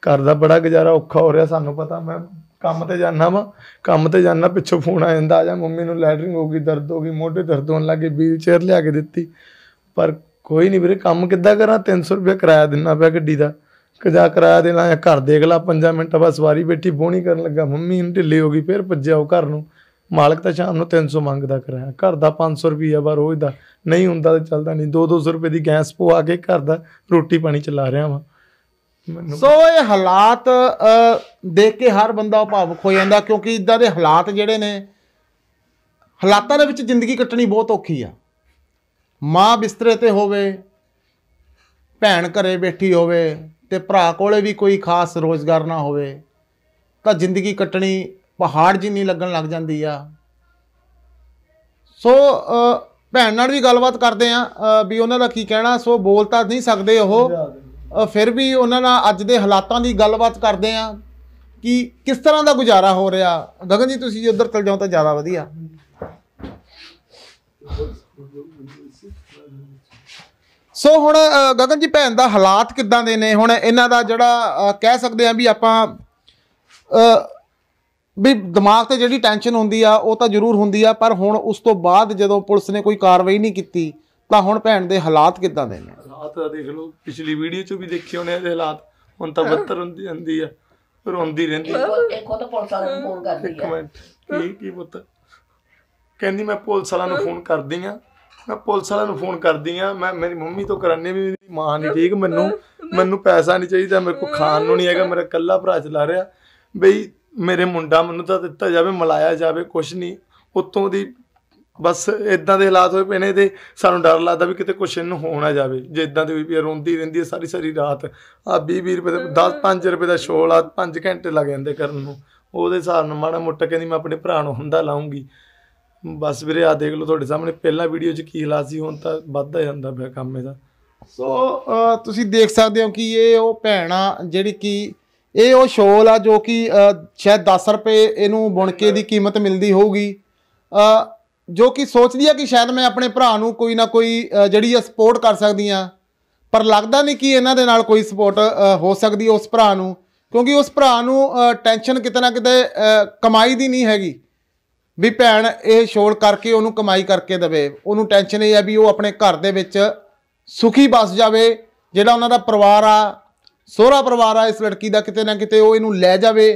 ਘਰ ਦਾ ਬੜਾ ਗੁਜ਼ਾਰਾ ਔਖਾ ਹੋ ਰਿਹਾ ਸਾਨੂੰ ਪਤਾ ਮੈਂ ਕੰਮ ਤੇ ਜਾਣਾ ਵਾ ਕੰਮ ਤੇ ਜਾਣਾ ਪਿੱਛੋਂ ਫੋਨ ਆ ਜਾਂਦਾ ਆ ਜਾ ਮੰਮੀ ਨੂੰ ਲੈਟਰਿੰਗ ਹੋ ਗਈ ਦਰਦ ਹੋ ਗਈ ਮੋਢੇ ਦਰਦ ਹੋਣ ਲੱਗੇ ਵੀਲ ਚੇਅਰ ਲਿਆ ਕੇ ਦਿੱਤੀ ਪਰ ਕੋਈ ਨਹੀਂ ਵੀਰੇ ਕੰਮ ਕਿੱਦਾਂ ਕਰਾਂ 300 ਰੁਪਏ ਕਿਰਾਇਆ ਦਿੰਨਾ ਪਿਆ ਗੱਡੀ ਦਾ ਕਜਾ ਕਿਰਾਇਆ ਦੇਣਾ ਜਾਂ ਘਰ ਦੇਖ ਲਾ 5 ਮਿੰਟ ਬਸ ਵਾਰੀ ਬੈਠੀ ਬੋਣੀ ਕਰਨ ਲੱਗਾ ਮੰਮੀ ਨੂੰ ਢਿੱਲੀ ਹੋ ਗਈ ਫੇਰ ਭੱਜਿਆ ਉਹ ਘਰ ਨੂੰ ਮਾਲਕ ਤਾਂ ਸ਼ਾਮ ਨੂੰ 300 ਮੰਗਦਾ ਕਰਾਇਆ ਘਰ ਦਾ 500 ਰੁਪਿਆ ਬਾ ਰੋਜ਼ ਦਾ ਨਹੀਂ ਹੁੰਦਾ ਤੇ ਚੱਲਦਾ ਨਹੀਂ 2-200 ਰੁਪਏ ਦੀ ਗੈਸ ਪਵਾ ਕੇ ਘਰ ਦਾ ਰੋਟੀ ਪਾਣੀ ਚਲਾ ਰਿਹਾ ਵਾਂ ਸੋ ਇਹ ਹਾਲਾਤ ਦੇਖ ਕੇ ਹਰ ਬੰਦਾ ਭਾਵੁਕ ਹੋ ਜਾਂਦਾ ਕਿਉਂਕਿ ਇਦਾਂ ਦੇ ਹਾਲਾਤ ਜਿਹੜੇ ਨੇ ਹਾਲਾਤਾਂ ਦੇ ਵਿੱਚ ਜ਼ਿੰਦਗੀ ਕੱਟਣੀ ਬਹੁਤ ਔਖੀ ਆ ਮਾਂ ਬਿਸਤਰੇ ਤੇ ਹੋਵੇ ਭੈਣ ਘਰੇ ਬੈਠੀ ਹੋਵੇ ਤੇ ਭਰਾ ਕੋਲੇ ਵੀ ਕੋਈ ਖਾਸ ਰੋਜ਼ਗਾਰ ਨਾ ਹੋਵੇ ਤਾਂ ਜ਼ਿੰਦਗੀ ਕੱਟਣੀ ਪਹਾੜ ਜਿੰਨੀ ਲੱਗਣ ਲੱਗ ਜਾਂਦੀ ਆ ਸੋ ਭੈਣ ਨਾਲ ਵੀ ਗੱਲਬਾਤ ਕਰਦੇ ਆ ਵੀ ਉਹਨਾਂ ਦਾ ਕੀ ਕਹਿਣਾ ਸੋ ਬੋਲ ਤਾਂ ਨਹੀਂ ਸਕਦੇ ਉਹ ਫਿਰ ਵੀ ਉਹਨਾਂ ਨਾਲ ਅੱਜ ਦੇ ਹਾਲਾਤਾਂ ਦੀ ਗੱਲਬਾਤ ਕਰਦੇ ਆ ਕਿ ਕਿਸ ਤਰ੍ਹਾਂ ਦਾ ਗੁਜ਼ਾਰਾ ਹੋ ਰਿਹਾ ਗਗਨ ਜੀ ਤੁਸੀਂ ਉਧਰ ਚਲ ਜਾਓ ਤਾਂ ਜ਼ਿਆਦਾ ਵਧੀਆ ਸੋ ਹੁਣ ਗਗਨ ਜੀ ਭੈਣ ਦਾ ਹਾਲਾਤ ਕਿੱਦਾਂ ਦੇ ਨੇ ਹੁਣ ਇਹਨਾਂ ਦਾ ਜਿਹੜਾ ਕਹਿ ਸਕਦੇ ਆ ਵੀ ਆਪਾਂ ਵੀ ਦਿਮਾਗ ਤੇ ਜਿਹੜੀ ਟੈਨਸ਼ਨ ਹੁੰਦੀ ਆ ਉਹ ਤਾਂ ਜ਼ਰੂਰ ਹੁੰਦੀ ਆ ਪਰ ਹੁਣ ਉਸ ਤੋਂ ਬਾਅਦ ਜਦੋਂ ਪੁਲਿਸ ਨੇ ਕੋਈ ਕਾਰਵਾਈ ਨਹੀਂ ਕੀਤੀ ਤਾਂ ਹੁਣ ਭੈਣ ਦੇ ਹਾਲਾਤ ਕਿੱਦਾਂ ਦੇ ਨੇ ਹਾਲਾਤ ਆ ਦੇਖ ਲਓ ਪਿਛਲੀ ਵੀਡੀਓ 'ਚ ਵੀ ਦੇਖਿਓ ਨੇ ਇਹਦੇ ਹਾਲਾਤ ਹੁਣ ਤਾਂ ਬੱਤਰ ਹੁੰਦੀ ਜਾਂਦੀ ਆ ਰੋਂਦੀ ਰਹਿੰਦੀ ਆ ਇੱਕ ਤਾਂ ਪੁਲਿਸ ਵਾਲਿਆਂ ਨੂੰ ਫੋਨ ਕਰਦੀ ਆ ਮਿੰਟ ਕੀ ਕੀ ਪੁੱਤ ਕਹਿੰਦੀ ਮੈਂ ਪੁਲਿਸ ਵਾਲਿਆਂ ਨੂੰ ਫੋਨ ਕਰਦੀ ਆ ਮੈਂ ਪੁਲਿਸ ਵਾਲਿਆਂ ਨੂੰ ਫੋਨ ਕਰਦੀ ਆ ਮੈਂ ਮੇਰੀ ਮੰਮੀ ਤੋਂ ਕਰਾਨੇ ਵੀ ਮੇਰੀ ਮਾਂ ਨਹੀਂ ਠੀਕ ਮੈਨੂੰ ਮੈਨੂੰ ਪੈਸਾ ਨਹੀਂ ਚਾਹੀਦਾ ਮੇਰੇ ਕੋ ਖਾਣ ਨੂੰ ਨਹੀਂ ਹੈਗਾ ਮੇਰਾ ਇਕੱਲਾ ਭਰਾ ਚਲਾ ਰਿਹਾ ਬਈ ਮੇਰੇ ਮੁੰਡਾ ਮੈਨੂੰ ਤਾਂ ਦਿੱਤਾ ਜਾਵੇ ਮਲਾਇਆ ਜਾਵੇ ਕੁਛ ਨਹੀਂ ਉਤੋਂ ਦੀ ਬਸ ਇਦਾਂ ਦੇ ਹਾਲਾਤ ਹੋਏ ਪਏ ਨੇ ਤੇ ਸਾਨੂੰ ਡਰ ਲੱਗਦਾ ਵੀ ਕਿਤੇ ਕੁਛ ਇਹਨੂੰ ਹੋ ਨਾ ਜਾਵੇ ਜੇ ਇਦਾਂ ਦੀ ਵੀ ਰੋਂਦੀ ਰਹਿੰਦੀ ਹੈ ਸਾਰੀ ਸਾਰੀ ਰਾਤ ਆ 20 20 ਰੁਪਏ ਦਾ 10 5 ਰੁਪਏ ਦਾ ਸ਼ੋਲ ਆ 5 ਘੰਟੇ ਲੱਗ ਜਾਂਦੇ ਕਰਨ ਨੂੰ ਉਹਦੇ ਹਿਸਾਬ ਨਾਲ ਮਾੜਾ ਮੋਟਾ ਕਹਿੰਦੀ ਮੈਂ ਆਪਣੇ ਭਰਾ ਨੂੰ ਹੁੰਦਾ ਲਾਉਂਗੀ ਬਸ ਵੀਰੇ ਆ ਦੇਖ ਲਓ ਤੁਹਾਡੇ ਸਾਹਮਣੇ ਪਹਿਲਾ ਵੀਡੀਓ 'ਚ ਕੀ ਹਾਲਾਤ ਸੀ ਹੁਣ ਤਾਂ ਵੱਧਦਾ ਜਾਂਦਾ ਪਿਆ ਕੰਮ ਇਹਦਾ ਸੋ ਤੁਸੀਂ ਦੇਖ ਸਕਦੇ ਹੋ ਕਿ ਇਹ ਉਹ ਭੈਣਾ ਜਿਹੜੀ ਕਿ ਇਹ ਉਹ ਸ਼ੋਲ ਆ ਜੋ ਕਿ ਸ਼ਾਇਦ 10 ਰੁਪਏ ਇਹਨੂੰ ਬੁਣ ਕੇ ਦੀ ਕੀਮਤ ਮਿਲਦੀ ਹੋਊਗੀ ਜੋ ਕਿ ਸੋਚਦੀ ਆ ਕਿ ਸ਼ਾਇਦ ਮੈਂ ਆਪਣੇ ਭਰਾ ਨੂੰ ਕੋਈ ਨਾ ਕੋਈ ਜਿਹੜੀ ਆ ਸਪੋਰਟ ਕਰ ਸਕਦੀ ਆ ਪਰ ਲੱਗਦਾ ਨਹੀਂ ਕਿ ਇਹਨਾਂ ਦੇ ਨਾਲ ਕੋਈ ਸਪੋਰਟ ਹੋ ਸਕਦੀ ਉਸ ਭਰਾ ਨੂੰ ਕਿਉਂਕਿ ਉਸ ਭਰਾ ਨੂੰ ਟੈਨਸ਼ਨ ਕਿਤੇ ਨਾ ਕਿਤੇ ਕਮਾਈ ਦੀ ਨਹੀਂ ਹੈਗੀ ਵੀ ਭੈਣ ਇਹ ਸ਼ੋਰ ਕਰਕੇ ਉਹਨੂੰ ਕਮਾਈ ਕਰਕੇ ਦੇਵੇ ਉਹਨੂੰ ਟੈਨਸ਼ਨ ਇਹ ਆ ਵੀ ਉਹ ਆਪਣੇ ਘਰ ਦੇ ਵਿੱਚ ਸੁਖੀ ਬਸ ਜਾਵੇ ਜਿਹੜਾ ਉਹਨਾਂ ਦਾ ਪਰਿਵਾਰ ਆ ਸੋਹਰਾ ਪਰਿਵਾਰ ਆ ਇਸ ਲੜਕੀ ਦਾ ਕਿਤੇ ਨਾ ਕਿਤੇ ਉਹ ਇਹਨੂੰ ਲੈ ਜਾਵੇ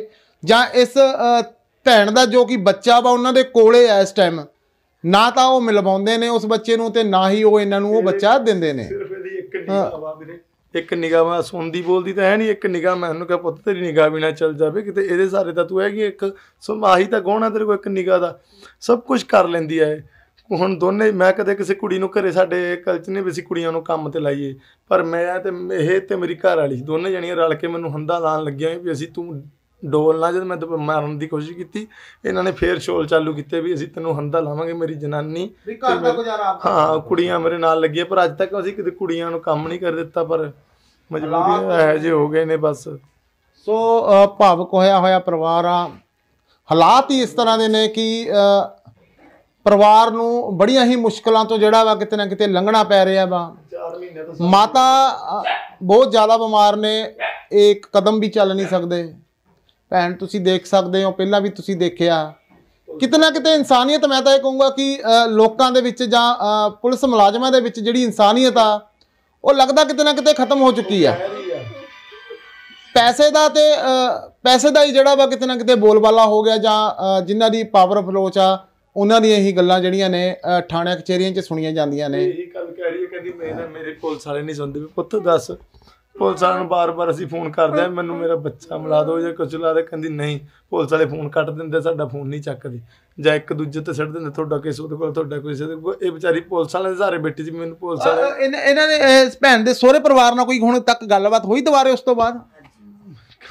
ਜਾਂ ਇਸ ਭੈਣ ਦਾ ਜੋ ਕਿ ਬੱਚਾ ਵਾ ਉਹਨਾਂ ਦੇ ਕੋਲੇ ਆ ਇਸ ਟਾਈਮ ਨਾ ਤਾਂ ਉਹ ਮਿਲਵਾਉਂਦੇ ਨੇ ਉਸ ਬੱਚੇ ਨੂੰ ਤੇ ਨਾ ਹੀ ਉਹ ਇਹਨਾਂ ਨੂੰ ਉਹ ਬੱਚਾ ਦਿੰਦੇ ਨੇ ਸਿਰਫ ਇਹਦੀ ਇੱਕ ਨਿਗਾਹ ਵਾ ਵੀਰੇ ਇੱਕ ਸੁਣਦੀ ਬੋਲਦੀ ਤਾਂ ਹੈ ਨਹੀਂ ਇੱਕ ਨਿਗਾਹ ਮੈਂ ਉਹਨੂੰ ਕਿਹਾ ਪੁੱਤ ਤੇਰੀ ਨਿਗਾਹ ਵੀ ਨਾ ਚੱਲ ਜਾਵੇ ਕਿਤੇ ਇਹਦੇ ਸਾਰੇ ਤਾਂ ਤੂੰ ਹੈਗੀ ਇੱਕ ਸਮਾਹੀ ਤਾਂ ਗੋਣਾ ਤੇਰੇ ਕੋ ਇੱਕ ਨਿਗਾਹ ਦਾ ਸਭ ਕੁਝ ਕਰ ਲੈਂਦੀ ਐ ਹੁਣ ਦੋਨੇ ਮੈਂ ਕਦੇ ਕਿਸੇ ਕੁੜੀ ਨੂੰ ਘਰੇ ਸਾਡੇ ਕਲਚ ਨੇ ਵੀ ਅਸੀਂ ਕੁੜੀਆਂ ਨੂੰ ਕੰਮ ਤੇ ਲਾਈਏ ਪਰ ਮੈਂ ਤੇ ਇਹ ਤੇ ਮੇਰੀ ਘਰ ਵਾਲੀ ਦੋਨੇ ਜਣੀਆਂ ਰਲ ਕੇ ਮੈਨੂੰ ਹੰਦਾ ਲਾਣ ਲੱਗੀਆਂ ਵੀ ਅਸੀਂ ਤੂੰ ਡੋਲਣਾ ਜਦ ਮੈਂ ਦਬ- ਮਾਰਨ ਦੀ ਕੋਸ਼ਿਸ਼ ਕੀਤੀ ਇਹਨਾਂ ਨੇ ਫੇਰ ਸ਼ੋਲ ਚਾਲੂ ਕੀਤੇ ਵੀ ਅਸੀਂ ਤੈਨੂੰ ਹੰਦਾ ਲਾਵਾਂਗੇ ਮੇਰੀ ਜਨਾਨੀ ਹਾਂ ਕੁੜੀਆਂ ਮੇਰੇ ਨਾਲ ਲੱਗੀਆਂ ਪਰ ਅੱਜ ਤੱਕ ਅਸੀਂ ਕਿਤੇ ਕੁੜੀਆਂ ਨੂੰ ਕੰਮ ਨਹੀਂ ਕਰ ਦਿੱਤਾ ਪਰ ਮਜਬੂਰੀ ਹੈ ਜੇ ਹੋ ਗਏ ਨੇ ਬਸ ਸੋ ਭਾਵ ਕੋਹਿਆ ਹੋਇਆ ਹੋਇਆ ਪਰਿਵਾਰ ਆ ਹਾਲਾਤ ਹੀ ਇਸ ਤਰ੍ਹਾਂ ਦੇ ਨੇ ਕਿ ਪਰਿਵਾਰ ਨੂੰ ਬੜੀਆਂ ਹੀ ਮੁਸ਼ਕਲਾਂ ਤੋਂ ਜਿਹੜਾ ਵਾ ਕਿਤੇ ਨਾ ਕਿਤੇ ਲੰਘਣਾ ਪੈ ਰਿਹਾ ਵਾ 4 ਮਹੀਨੇ ਤੋਂ ਮਾਤਾ ਬਹੁਤ ਜ਼ਿਆਦਾ ਬਿਮਾਰ ਨੇ ਇੱਕ ਕਦਮ ਵੀ ਚੱਲ ਨਹੀਂ ਸਕਦੇ ਭੈਣ ਤੁਸੀਂ ਦੇਖ ਸਕਦੇ ਹੋ ਪਹਿਲਾਂ ਵੀ ਤੁਸੀਂ ਦੇਖਿਆ ਕਿਤਨਾ ਕਿਤੇ ਇਨਸਾਨੀਅਤ ਮੈਂ ਤਾਂ ਇਹ ਕਹੂੰਗਾ ਕਿ ਲੋਕਾਂ ਦੇ ਵਿੱਚ ਜਾਂ ਪੁਲਿਸ ਮੁਲਾਜ਼ਮਾਂ ਦੇ ਵਿੱਚ ਜਿਹੜੀ ਇਨਸਾਨੀਅਤ ਆ ਉਹ ਲੱਗਦਾ ਕਿਤਨਾ ਕਿਤੇ ਖਤਮ ਹੋ ਚੁੱਕੀ ਆ ਪੈਸੇ ਦਾ ਤੇ ਪੈਸੇ ਦਾ ਹੀ ਜਿਹੜਾ ਵਾ ਕਿਤਨਾ ਕਿਤੇ ਬੋਲਬਾਲਾ ਹੋ ਗਿਆ ਜਾਂ ਜਿਨ੍ਹਾਂ ਦੀ ਪਾਵਰ ਫਲੋਚ ਆ ਉਹਨਾਂ ਦੀਆਂ ਹੀ ਗੱਲਾਂ ਜਿਹੜੀਆਂ ਨੇ ਥਾਣਿਆਂ ਕਚੇਰੀਆਂ 'ਚ ਸੁਣੀਆਂ ਜਾਂਦੀਆਂ ਨੇ ਹੀ ਗੱਲ ਕਹਿ ਰਹੀ ਹੈ ਕਹਿੰਦੀ ਮੇਰੇ ਮੇਰੇ ਪੁਲਿਸ ਵਾਲੇ ਨਹੀਂ ਸੁਣਦੇ ਪੁੱਤ ਦੱਸ ਪੁਲਿਸ ਵਾਲਿਆਂ ਨੂੰ ਬਾਰ-ਬਾਰ ਅਸੀਂ ਫੋਨ ਕਰਦੇ ਆ ਮੈਨੂੰ ਮੇਰਾ ਬੱਚਾ ਮਿਲਾ ਦਿਓ ਜਾਂ ਕੁਝ ਲਾ ਦੇ ਕਹਿੰਦੀ ਨਹੀਂ ਪੁਲਿਸ ਵਾਲੇ ਫੋਨ ਕੱਟ ਦਿੰਦੇ ਸਾਡਾ ਫੋਨ ਨਹੀਂ ਚੱਕਦੇ ਜਾਂ ਇੱਕ ਦੂਜੇ ਤੇ ਛੱਡ ਦਿੰਦੇ ਤੁਹਾਡਾ ਕੇਸ ਉਹਦੇ ਕੋਲ ਤੁਹਾਡਾ ਕੋਈ ਕਿਸੇ ਇਹ ਵਿਚਾਰੀ ਪੁਲਿਸ ਵਾਲਿਆਂ ਦੇ ਸਾਰੇ ਬੇਟੀ ਜੀ ਮੈਨੂੰ ਪੁਲਿਸ ਵਾਲੇ ਇਹਨਾਂ ਦੇ ਭੈਣ ਦੇ ਸਹੁਰੇ ਪਰਿਵਾਰ ਨਾਲ ਕੋਈ ਹੁਣ ਤੱਕ ਗੱਲਬਾਤ ਹੋਈ ਦੁਬਾਰੇ ਉਸ ਤੋਂ ਬਾਅਦ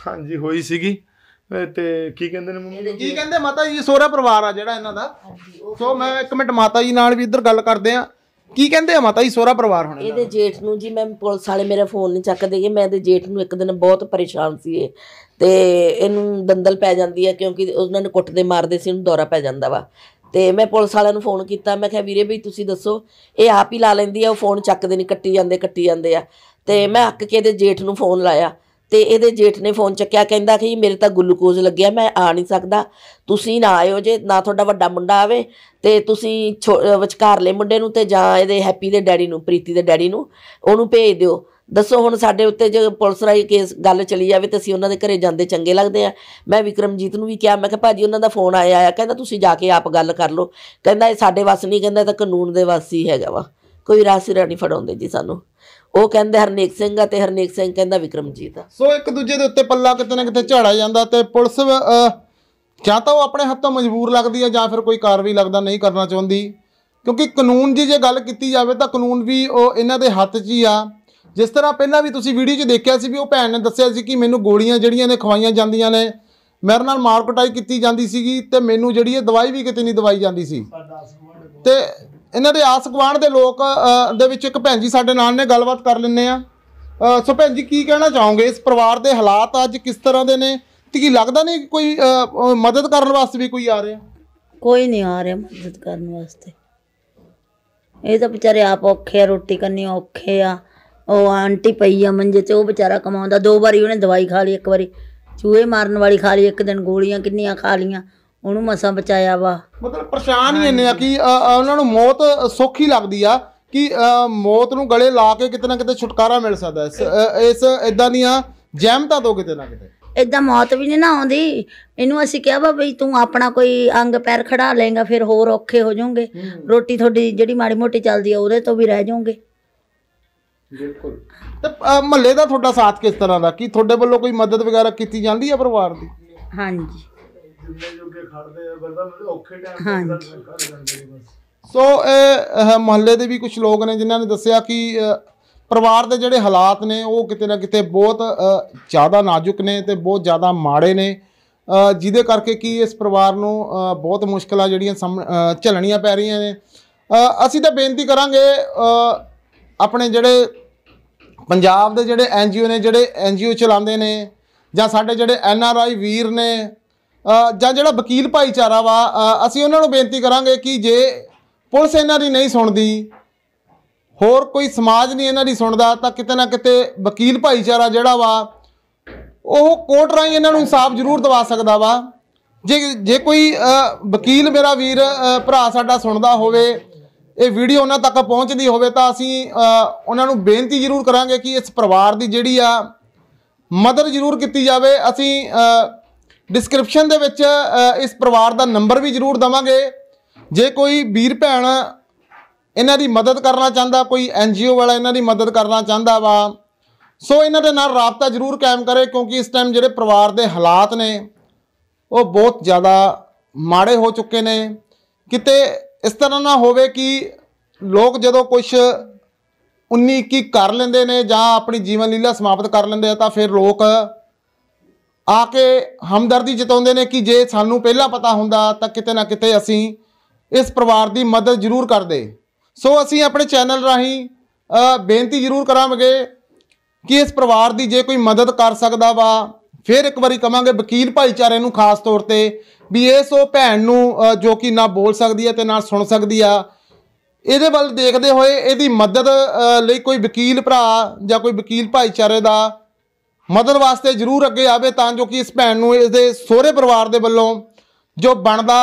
ਹਾਂਜੀ ਹੋਈ ਸੀਗੀ ਤੇ ਕੀ ਕਹਿੰਦੇ ਨੇ ਮੰਮੀ ਕੀ ਕਹਿੰਦੇ ਮਾਤਾ ਜੀ ਸਹੁਰਾ ਪਰਿਵਾਰ ਆ ਜਿਹੜਾ ਇਹਨਾਂ ਦਾ ਸੋ ਮੈਂ ਇੱਕ ਮਿੰਟ ਮਾਤਾ ਜੀ ਨਾਲ ਵੀ ਇੱਧਰ ਗੱਲ ਕਰਦੇ ਆ ਕੀ ਕਹਿੰਦੇ ਆ ਮਾਤਾ ਜੀ ਸੋਹਰਾ ਪਰਿਵਾਰ ਹੁਣ ਇਹਦੇ ਜੇਠ ਨੂੰ ਜੀ ਮੈਂ ਪੁਲਿਸ ਵਾਲੇ ਮੇਰਾ ਫੋਨ ਨਹੀਂ ਚੱਕਦੇ ਜੀ ਮੈਂ ਇਹਦੇ ਜੇਠ ਨੂੰ ਇੱਕ ਦਿਨ ਬਹੁਤ ਪਰੇਸ਼ਾਨ ਸੀ ਇਹ ਤੇ ਇਹਨੂੰ ਦੰਦਲ ਪੈ ਜਾਂਦੀ ਆ ਕਿਉਂਕਿ ਉਹਨਾਂ ਨੇ ਕੁੱਟਦੇ ਮਾਰਦੇ ਸੀ ਇਹਨੂੰ ਦੌਰਾ ਪੈ ਜਾਂਦਾ ਵਾ ਤੇ ਮੈਂ ਪੁਲਿਸ ਵਾਲਿਆਂ ਨੂੰ ਫੋਨ ਕੀਤਾ ਮੈਂ ਕਿਹਾ ਵੀਰੇ ਵੀ ਤੁਸੀਂ ਦੱਸੋ ਇਹ ਆਪ ਹੀ ਲਾ ਲੈਂਦੀ ਆ ਉਹ ਫੋਨ ਚੱਕਦੇ ਨਹੀਂ ਕੱਟੀ ਜਾਂਦੇ ਕੱਟੀ ਜਾਂਦੇ ਆ ਤੇ ਮੈਂ ਹੱਕ ਕੇ ਇਹਦੇ ਜੇਠ ਨੂੰ ਫੋਨ ਲਾਇਆ ਤੇ ਇਹਦੇ ਜੇਠ ਨੇ ਫੋਨ ਚੱਕਿਆ ਕਹਿੰਦਾ ਕਿ ਮੇਰੇ ਤਾਂ ਗਲੂਕੋਜ਼ ਲੱਗਿਆ ਮੈਂ ਆ ਨਹੀਂ ਸਕਦਾ ਤੁਸੀਂ ਨਾ ਆਇਓ ਜੇ ਨਾ ਤੁਹਾਡਾ ਵੱਡਾ ਮੁੰਡਾ ਆਵੇ ਤੇ ਤੁਸੀਂ ਵਿਚਕਾਰਲੇ ਮੁੰਡੇ ਨੂੰ ਤੇ ਜਾਂ ਇਹਦੇ ਹੈਪੀ ਦੇ ਡੈਡੀ ਨੂੰ ਪ੍ਰੀਤੀ ਦੇ ਡੈਡੀ ਨੂੰ ਉਹਨੂੰ ਭੇਜ ਦਿਓ ਦੱਸੋ ਹੁਣ ਸਾਡੇ ਉੱਤੇ ਜੇ ਪੁਲਿਸ ਰਾਈ ਕੇਸ ਗੱਲ ਚਲੀ ਜਾਵੇ ਤੇ ਅਸੀਂ ਉਹਨਾਂ ਦੇ ਘਰੇ ਜਾਂਦੇ ਚੰਗੇ ਲੱਗਦੇ ਆ ਮੈਂ ਵਿਕਰਮਜੀਤ ਨੂੰ ਵੀ ਕਿਹਾ ਮੈਂ ਕਿਹਾ ਭਾਜੀ ਉਹਨਾਂ ਦਾ ਫੋਨ ਆਇਆ ਆ ਕਹਿੰਦਾ ਤੁਸੀਂ ਜਾ ਕੇ ਆਪ ਗੱਲ ਕਰ ਲਓ ਕਹਿੰਦਾ ਇਹ ਸਾਡੇ ਵਸ ਨਹੀਂ ਕਹਿੰਦਾ ਤਾਂ ਕਾਨੂੰਨ ਦੇ ਵਾਸੀ ਹੀ ਹੈਗਾ ਵਾ ਕੋਈ ਰਾਸੀ ਨਹੀਂ ਫੜਾਉਂਦੇ ਜੀ ਸਾਨੂੰ ਉਹ ਕਹਿੰਦੇ ਹਰਨੇਕ ਸਿੰਘ ਆ ਤੇ ਹਰਨੇਕ ਸਿੰਘ ਕਹਿੰਦਾ ਵਿਕਰਮਜੀਤ ਆ ਸੋ ਇੱਕ ਦੂਜੇ ਦੇ ਉੱਤੇ ਪੱਲਾ ਕਿਤੇ ਨਾ ਕਿਤੇ ਝਾੜਾ ਜਾਂਦਾ ਤੇ ਪੁਲਿਸ ਜਾਂ ਤਾਂ ਉਹ ਆਪਣੇ ਹੱਥੋਂ ਮਜਬੂਰ ਲੱਗਦੀ ਆ ਜਾਂ ਫਿਰ ਕੋਈ ਕਾਰਵਾਈ ਲੱਗਦਾ ਨਹੀਂ ਕਰਨਾ ਚਾਹੁੰਦੀ ਕਿਉਂਕਿ ਕਾਨੂੰਨ ਜੀ ਜੇ ਗੱਲ ਕੀਤੀ ਜਾਵੇ ਤਾਂ ਕਾਨੂੰਨ ਵੀ ਉਹ ਇਹਨਾਂ ਦੇ ਹੱਥ 'ਚ ਹੀ ਆ ਜਿਸ ਤਰ੍ਹਾਂ ਪਹਿਲਾਂ ਵੀ ਤੁਸੀਂ ਵੀਡੀਓ 'ਚ ਦੇਖਿਆ ਸੀ ਵੀ ਉਹ ਭੈਣ ਨੇ ਦੱਸਿਆ ਸੀ ਕਿ ਮੈਨੂੰ ਗੋਲੀਆਂ ਜਿਹੜੀਆਂ ਨੇ ਖਵਾਈਆਂ ਜਾਂਦੀਆਂ ਨੇ ਮੇਰੇ ਨਾਲ ਮਾਰ ਕੀਤੀ ਜਾਂਦੀ ਸੀਗੀ ਤੇ ਮੈਨੂੰ ਜਿਹੜੀ ਇਹ ਦਵਾਈ ਵੀ ਕਿਤੇ ਨਹੀਂ ਦਵਾਈ ਜਾਂਦੀ ਸੀ ਤੇ ਇਹਨਾਂ ਦੇ ਆਸ ਗਵਾਂਢ ਦੇ ਲੋਕ ਦੇ ਵਿੱਚ ਇੱਕ ਭੈਣ ਜੀ ਸਾਡੇ ਨਾਲ ਨੇ ਗੱਲਬਾਤ ਕਰ ਲੈਣੇ ਆ ਸੋ ਭੈਣ ਜੀ ਕੀ ਕਹਿਣਾ ਚਾਹੋਗੇ ਇਸ ਪਰਿਵਾਰ ਦੇ ਹਾਲਾਤ ਅੱਜ ਕਿਸ ਤਰ੍ਹਾਂ ਦੇ ਨੇ ਤੇ ਕੀ ਲੱਗਦਾ ਨਹੀਂ ਕੋਈ ਮਦਦ ਕਰਨ ਵਾਸਤੇ ਵੀ ਕੋਈ ਆ ਰਿਹਾ ਕੋਈ ਨਹੀਂ ਆ ਰਿਹਾ ਮਦਦ ਕਰਨ ਵਾਸਤੇ ਇਹ ਤਾਂ ਵਿਚਾਰੇ ਆਪ ਔਖੇ ਆ ਰੋਟੀ ਕਰਨੀ ਔਖੇ ਆ ਉਹ ਆਂਟੀ ਪਈ ਆ ਮੰਜੇ ਤੇ ਉਹ ਵਿਚਾਰਾ ਕਮਾਉਂਦਾ ਦੋ ਵਾਰੀ ਉਹਨੇ ਦਵਾਈ ਖਾ ਲਈ ਇੱਕ ਵਾਰੀ ਚੂਹੇ ਮਾਰਨ ਵਾਲੀ ਖਾ ਲਈ ਇੱਕ ਦਿਨ ਗੋਲੀਆਂ ਕਿੰਨੀਆਂ ਖਾ ਲੀਆਂ ਉਹਨੂੰ ਮਸਾਂ ਬਚਾਇਆ ਵਾ ਮਤਲਬ ਪਰੇਸ਼ਾਨ ਹੀ ਇੰਨੇ ਆ ਕਿ ਉਹਨਾਂ ਨੂੰ ਮੌਤ ਸੌਖੀ ਲੱਗਦੀ ਆ ਕਿ ਮੌਤ ਨੂੰ ਗਲੇ ਲਾ ਕੇ ਕਿਤੇ ਨਾ ਕਿਤੇ ਛੁਟਕਾਰਾ ਮਿਲ ਸਕਦਾ ਇਸ ਇਸ ਇਦਾਂ ਦੀਆਂ ਜਹਿਮਤਾਂ ਤੋਂ ਕਿਤੇ ਨਾ ਕਿਤੇ ਇਦਾਂ ਮੌਤ ਵੀ ਨਹੀਂ ਨਾ ਆਉਂਦੀ ਇਹਨੂੰ ਅਸੀਂ ਕਿਹਾ ਵਾ ਬਈ ਤੂੰ ਆਪਣਾ ਕੋਈ ਅੰਗ ਪੈਰ ਖੜਾ ਲੇਗਾ ਫਿਰ ਹੋਰ ਔਖੇ ਹੋ ਜਾਓਗੇ ਰੋਟੀ ਤੁਹਾਡੀ ਜਿਹੜੀ ਮਾੜੀ ਮੋਟੀ ਚੱਲਦੀ ਆ ਉਹਦੇ ਤੋਂ ਵੀ ਰਹਿ ਜਾਓਗੇ ਬਿਲਕੁਲ ਤੇ ਮਹੱਲੇ ਦਾ ਤੁਹਾਡਾ ਸਾਥ ਕਿਸ ਤਰ੍ਹਾਂ ਦਾ ਕੀ ਤੁਹਾਡੇ ਵੱਲੋਂ ਕੋਈ ਮਦਦ ਵਗੈਰਾ ਕੀਤੀ ਜਾਂਦੀ ਆ ਪਰਿਵਾਰ ਦੀ ਹਾਂਜੀ ਜਿੰਨੇ ਖੜਦੇ ਆ ਔਖੇ ਟਾਈਮ ਤੇ ਜਾਂਦੇ ਨੇ ਬਸ ਸੋ ਇਹ ਮਹੱਲੇ ਦੇ ਵੀ ਕੁਝ ਲੋਕ ਨੇ ਜਿਨ੍ਹਾਂ ਨੇ ਦੱਸਿਆ ਕਿ ਪਰਿਵਾਰ ਦੇ ਜਿਹੜੇ ਹਾਲਾਤ ਨੇ ਉਹ ਕਿਤੇ ਨਾ ਕਿਤੇ ਬਹੁਤ ਜ਼ਿਆਦਾ ਨਾਜ਼ੁਕ ਨੇ ਤੇ ਬਹੁਤ ਜ਼ਿਆਦਾ ਮਾੜੇ ਨੇ ਜਿਹਦੇ ਕਰਕੇ ਕਿ ਇਸ ਪਰਿਵਾਰ ਨੂੰ ਬਹੁਤ ਮੁਸ਼ਕਲਾਂ ਜਿਹੜੀਆਂ ਝੱਲਣੀਆਂ ਪੈ ਰਹੀਆਂ ਨੇ ਅਸੀਂ ਤਾਂ ਬੇਨਤੀ ਕਰਾਂਗੇ ਆਪਣੇ ਜਿਹੜੇ ਪੰਜਾਬ ਦੇ ਜਿਹੜੇ ਐਨਜੀਓ ਨੇ ਜਿਹੜੇ ਐਨਜੀਓ ਚਲਾਉਂਦੇ ਨੇ ਜਾਂ ਸਾਡੇ ਜਿਹੜੇ ਐਨਆਰਆਈ ਵੀਰ ਨੇ ਜਾਂ ਜਿਹੜਾ ਵਕੀਲ ਭਾਈਚਾਰਾ ਵਾ ਅਸੀਂ ਉਹਨਾਂ ਨੂੰ ਬੇਨਤੀ ਕਰਾਂਗੇ ਕਿ ਜੇ ਪੁਲਿਸ ਇਹਨਾਂ ਦੀ ਨਹੀਂ ਸੁਣਦੀ ਹੋਰ ਕੋਈ ਸਮਾਜ ਨਹੀਂ ਇਹਨਾਂ ਦੀ ਸੁਣਦਾ ਤਾਂ ਕਿਤੇ ਨਾ ਕਿਤੇ ਵਕੀਲ ਭਾਈਚਾਰਾ ਜਿਹੜਾ ਵਾ ਉਹ ਕੋਰਟ ਰਾਹੀਂ ਇਹਨਾਂ ਨੂੰ ਇਨਸਾਫ ਜ਼ਰੂਰ ਦਵਾ ਸਕਦਾ ਵਾ ਜੇ ਜੇ ਕੋਈ ਵਕੀਲ ਮੇਰਾ ਵੀਰ ਭਰਾ ਸਾਡਾ ਸੁਣਦਾ ਹੋਵੇ ਇਹ ਵੀਡੀਓ ਉਹਨਾਂ ਤੱਕ ਪਹੁੰਚਦੀ ਹੋਵੇ ਤਾਂ ਅਸੀਂ ਉਹਨਾਂ ਨੂੰ ਬੇਨਤੀ ਜ਼ਰੂਰ ਕਰਾਂਗੇ ਕਿ ਇਸ ਪਰਿਵਾਰ ਦੀ ਜਿਹੜੀ ਆ ਮਦਦ ਜ਼ਰੂਰ ਕੀਤੀ ਜਾਵੇ ਅਸੀਂ ਡਿਸਕ੍ਰਿਪਸ਼ਨ ਦੇ ਵਿੱਚ ਇਸ ਪਰਿਵਾਰ ਦਾ ਨੰਬਰ ਵੀ ਜ਼ਰੂਰ ਦਵਾਂਗੇ ਜੇ ਕੋਈ ਵੀਰ ਭੈਣ ਇਹਨਾਂ ਦੀ ਮਦਦ ਕਰਨਾ ਚਾਹੁੰਦਾ ਕੋਈ ਐਨ ਵਾਲਾ ਇਹਨਾਂ ਦੀ ਮਦਦ ਕਰਨਾ ਚਾਹੁੰਦਾ ਵਾ ਸੋ ਇਹਨਾਂ ਦੇ ਨਾਲ ਰਾਬਤਾ ਜ਼ਰੂਰ ਕਾਇਮ ਕਰੇ ਕਿਉਂਕਿ ਇਸ ਟਾਈਮ ਜਿਹੜੇ ਪਰਿਵਾਰ ਦੇ ਹਾਲਾਤ ਨੇ ਉਹ ਬਹੁਤ ਜ਼ਿਆਦਾ ਮਾੜੇ ਹੋ ਚੁੱਕੇ ਨੇ ਕਿਤੇ ਇਸ ਤਰ੍ਹਾਂ ਨਾ ਹੋਵੇ ਕਿ ਲੋਕ ਜਦੋਂ ਕੁਝ 19 21 ਕਰ ਲੈਂਦੇ ਨੇ ਜਾਂ ਆਪਣੀ ਜੀਵਨ ਲੀਲਾ ਸਮਾਪਤ ਕਰ ਲੈਂਦੇ ਆ ਤਾਂ ਫਿਰ ਲੋਕ ਆ ਕੇ ਹਮਦਰਦੀ ਜਤਾਉਂਦੇ ਨੇ ਕਿ ਜੇ ਸਾਨੂੰ ਪਹਿਲਾਂ ਪਤਾ ਹੁੰਦਾ ਤਾਂ ਕਿਤੇ ਨਾ ਕਿਤੇ ਅਸੀਂ ਇਸ ਪਰਿਵਾਰ ਦੀ ਮਦਦ ਜ਼ਰੂਰ ਕਰਦੇ ਸੋ ਅਸੀਂ ਆਪਣੇ ਚੈਨਲ ਰਾਹੀਂ ਬੇਨਤੀ ਜ਼ਰੂਰ ਕਰਾਂਗੇ ਕਿ ਇਸ ਪਰਿਵਾਰ ਦੀ ਜੇ ਕੋਈ ਮਦਦ ਕਰ ਸਕਦਾ ਵਾ ਫਿਰ ਇੱਕ ਵਾਰੀ ਕਵਾਂਗੇ ਵਕੀਲ ਭਾਈਚਾਰੇ ਨੂੰ ਖਾਸ ਤੌਰ ਤੇ ਵੀ ਇਸ ਉਹ ਭੈਣ ਨੂੰ ਜੋ ਕਿ ਨਾ ਬੋਲ ਸਕਦੀ ਹੈ ਤੇ ਨਾ ਸੁਣ ਸਕਦੀ ਆ ਇਹਦੇ ਵੱਲ ਦੇਖਦੇ ਹੋਏ ਇਹਦੀ ਮਦਦ ਲਈ ਕੋਈ ਵਕੀਲ ਭਰਾ ਜਾਂ ਕੋਈ ਵਕੀਲ ਭਾਈਚਾਰੇ ਦਾ ਮਦਦ ਵਾਸਤੇ ਜ਼ਰੂਰ ਅੱਗੇ ਆਵੇ ਤਾਂ ਜੋ ਕਿ ਇਸ ਭੈਣ ਨੂੰ ਇਸ ਦੇ ਸਹੁਰੇ ਪਰਿਵਾਰ ਦੇ ਵੱਲੋਂ ਜੋ ਬਣਦਾ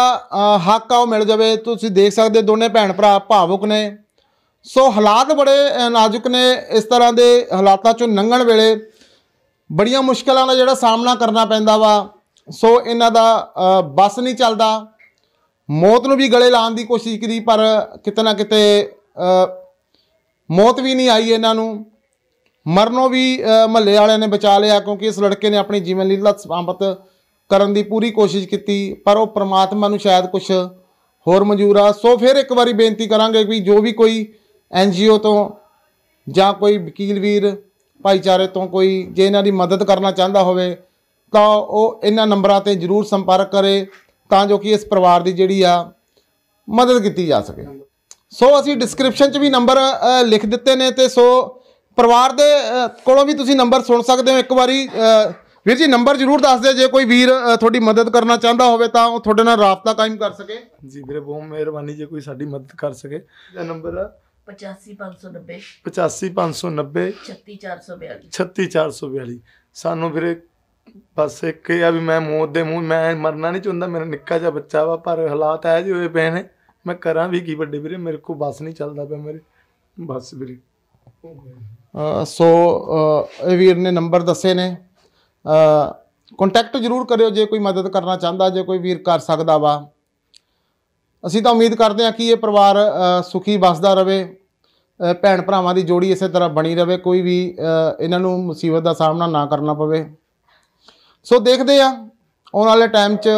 ਹੱਕ ਆ ਉਹ ਮਿਲ ਜਾਵੇ ਤੁਸੀਂ ਦੇਖ ਸਕਦੇ ਦੋਨੇ ਭੈਣ ਭਰਾ ਭਾਵੁਕ ਨੇ ਸੋ ਹਾਲਾਤ ਬੜੇ ਨਾਜ਼ੁਕ ਨੇ ਇਸ ਤਰ੍ਹਾਂ ਦੇ ਹਾਲਾਤਾਂ ਚੋਂ ਨੰਗਣ ਵੇਲੇ ਬੜੀਆਂ ਮੁਸ਼ਕਲਾਂ ਦਾ ਜਿਹੜਾ ਸਾਹਮਣਾ ਕਰਨਾ ਪੈਂਦਾ ਵਾ ਸੋ ਇਹਨਾਂ ਦਾ ਬਸ ਨਹੀਂ ਚੱਲਦਾ ਮੌਤ ਨੂੰ ਵੀ ਗਲੇ ਲਾਉਣ ਦੀ ਕੋਸ਼ਿਸ਼ ਕੀਤੀ ਪਰ ਕਿਤੇ ਨਾ ਕਿਤੇ ਮੌਤ ਵੀ ਨਹੀਂ ਆਈ ਇਹਨਾਂ ਨੂੰ ਮਰਨੋਂ ਵੀ ਮਹੱਲੇ ਵਾਲਿਆਂ ਨੇ ਬਚਾ ਲਿਆ ਕਿਉਂਕਿ ਇਸ ਲੜਕੇ ਨੇ ਆਪਣੀ ਜੀਵਨ ਲੀਲਾ ਸਮਾਪਤ ਕਰਨ ਦੀ ਪੂਰੀ ਕੋਸ਼ਿਸ਼ ਕੀਤੀ ਪਰ ਉਹ ਪ੍ਰਮਾਤਮਾ ਨੂੰ ਸ਼ਾਇਦ ਕੁਝ ਹੋਰ ਮਨਜ਼ੂਰ ਆ ਸੋ ਫਿਰ ਇੱਕ ਵਾਰੀ ਬੇਨਤੀ ਕਰਾਂਗੇ ਕਿ ਜੋ ਵੀ ਕੋਈ ਐਨ ਜੀਓ ਤੋਂ ਜਾਂ ਕੋਈ ਵਕੀਲ ਵੀਰ ਭਾਈਚਾਰੇ ਤੋਂ ਕੋਈ ਜੇ ਇਹਨਾਂ ਦੀ ਮਦਦ ਕਰਨਾ ਚਾਹੁੰਦਾ ਹੋਵੇ ਤਾਂ ਉਹ ਇਹਨਾਂ ਨੰਬਰਾਂ ਤੇ ਜ਼ਰੂਰ ਸੰਪਰਕ ਕਰੇ ਤਾਂ ਜੋ ਕਿ ਇਸ ਪਰਿਵਾਰ ਦੀ ਜਿਹੜੀ ਆ ਮਦਦ ਕੀਤੀ ਜਾ ਸਕੇ ਸੋ ਅਸੀਂ ਡਿਸਕ੍ਰਿਪਸ਼ਨ 'ਚ ਵੀ ਨੰਬਰ ਲਿਖ ਦਿੱਤੇ ਨੇ ਤੇ ਸੋ ਪਰਿਵਾਰ ਦੇ ਕੋਲੋਂ ਵੀ ਤੁਸੀਂ ਨੰਬਰ ਸੁਣ ਸਕਦੇ ਹੋ ਇੱਕ ਵਾਰੀ ਵੀਰ ਜੀ ਨੰਬਰ ਜ਼ਰੂਰ ਦੱਸ ਦਿਓ ਜੇ ਕੋਈ ਵੀਰ ਤੁਹਾਡੀ ਮਦਦ ਕਰਨਾ ਚਾਹੁੰਦਾ ਹੋਵੇ ਤਾਂ ਉਹ ਤੁਹਾਡੇ ਨਾਲ ਰਾਬਤਾ ਕਾਇਮ ਕਰ ਸਕੇ ਜੀ ਵੀਰੇ ਬਹੁਤ ਮਿਹਰਬਾਨੀ ਜੇ ਕੋਈ ਸਾਡੀ ਮਦਦ ਕਰ ਸਕੇ ਇਹ ਨੰਬਰ ਆ 85590 85590 36442 36442 ਸਾਨੂੰ ਵੀਰੇ ਬਸ ਇੱਕ ਆ ਵੀ ਮੈਂ ਮੌਤ ਦੇ ਮੂੰਹ ਮੈਂ ਮਰਨਾ ਨਹੀਂ ਚਾਹੁੰਦਾ ਮੇਰਾ ਨਿੱਕਾ ਜਿਹਾ ਬੱਚਾ ਵਾ ਪਰ ਹਾਲਾਤ ਐ ਜਿਹੇ ਹੋਏ ਪਏ ਨੇ ਮੈਂ ਕਰਾਂ ਵੀ ਕੀ ਵੱਡੇ ਵੀਰੇ ਮੇਰੇ ਕੋ ਬਸ ਨਹੀਂ ਚੱਲਦਾ ਪਿਆ ਮੇਰੇ ਬਸ ਵੀਰੇ ਸੋ ਇਹ ਵੀਰ ਨੇ ਨੰਬਰ ਦੱਸੇ ਨੇ ਕੰਟੈਕਟ ਜਰੂਰ ਕਰਿਓ ਜੇ ਕੋਈ ਮਦਦ ਕਰਨਾ ਚਾਹੁੰਦਾ ਜੇ ਕੋਈ ਵੀਰ ਕਰ ਸਕਦਾ ਵਾ ਅਸੀਂ ਤਾਂ ਉਮੀਦ ਕਰਦੇ ਹਾਂ ਕਿ ਇਹ ਪਰਿਵਾਰ ਸੁਖੀ ਬਸਦਾ ਰਵੇ ਭੈਣ ਭਰਾਵਾਂ ਦੀ ਜੋੜੀ ਇਸੇ ਤਰ੍ਹਾਂ ਬਣੀ ਰਵੇ ਕੋਈ ਵੀ ਇਹਨਾਂ ਨੂੰ ਮੁਸੀਬਤ ਦਾ ਸਾਹਮਣਾ ਨਾ ਕਰਨਾ ਪਵੇ ਸੋ ਦੇਖਦੇ ਆ ਆਉਣ ਵਾਲੇ ਟਾਈਮ 'ਚ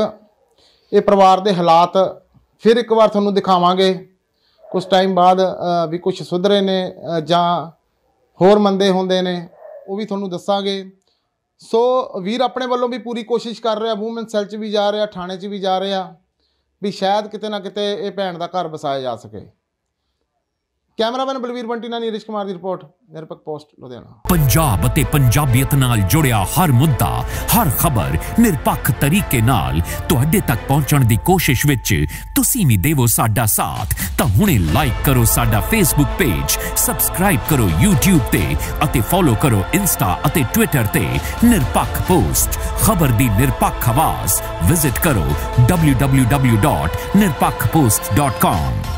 ਇਹ ਪਰਿਵਾਰ ਦੇ ਹਾਲਾਤ ਫਿਰ ਇੱਕ ਵਾਰ ਤੁਹਾਨੂੰ ਦਿਖਾਵਾਂਗੇ ਕੁਝ ਟਾਈਮ ਬਾਅਦ ਵੀ ਕੁਝ ਸੁਧਰੇ ਨੇ ਜਾਂ ਹੋਰ ਮੰਦੇ ਹੁੰਦੇ ਨੇ ਉਹ ਵੀ ਤੁਹਾਨੂੰ ਦੱਸਾਂਗੇ ਸੋ ਵੀਰ ਆਪਣੇ ਵੱਲੋਂ ਵੀ ਪੂਰੀ ਕੋਸ਼ਿਸ਼ ਕਰ ਰਿਹਾ ਵੂਮਨ ਸੈਲ 'ਚ ਵੀ ਜਾ ਰਿਹਾ ਥਾਣੇ 'ਚ ਵੀ ਜਾ ਰਿਹਾ ਵੀ ਸ਼ਾਇਦ ਕਿਤੇ ਨਾ ਕਿਤੇ ਇਹ ਭੈਣ ਦਾ ਘਰ ਬਸਾਇਆ ਜਾ ਸਕੇ ਕੈਮਰਾਮੈਨ ਬਲਵੀਰ ਬੰਟੀ ਨਾਲ ਨੀਰਜ ਕੁਮਾਰ ਦੀ ਰਿਪੋਰਟ ਨਿਰਪਕ ਪੋਸਟ ਲੁਧਿਆਣਾ ਪੰਜਾਬ ਅਤੇ ਪੰਜਾਬੀਅਤ ਨਾਲ ਜੁੜਿਆ ਹਰ ਮੁੱਦਾ ਹਰ ਖਬਰ ਨਿਰਪੱਖ ਤਰੀਕੇ ਨਾਲ ਤੁਹਾਡੇ ਤੱਕ ਪਹੁੰਚਣ ਦੀ ਕੋਸ਼ਿਸ਼ ਵਿੱਚ ਤੁਸੀਂ ਵੀ ਦੇਵੋ ਸਾਡਾ ਸਾਥ ਤਾਂ ਹੁਣੇ ਲਾਈਕ ਕਰੋ ਸਾਡਾ ਫੇਸਬੁੱਕ ਪੇਜ ਸਬਸਕ੍ਰਾਈਬ ਕਰੋ YouTube ਤੇ ਅਤੇ ਫੋਲੋ ਕਰੋ Insta ਅਤੇ ਟਵਿੱਟਰ ਤੇ ਨਿਰਪੱਖ ਪੋਸਟ ਖਬਰ ਦੀ ਨਿਰਪੱਖ ਆਵਾਜ਼ ਵਿਜ਼ਿਟ ਕਰੋ www.nirpakhpost.com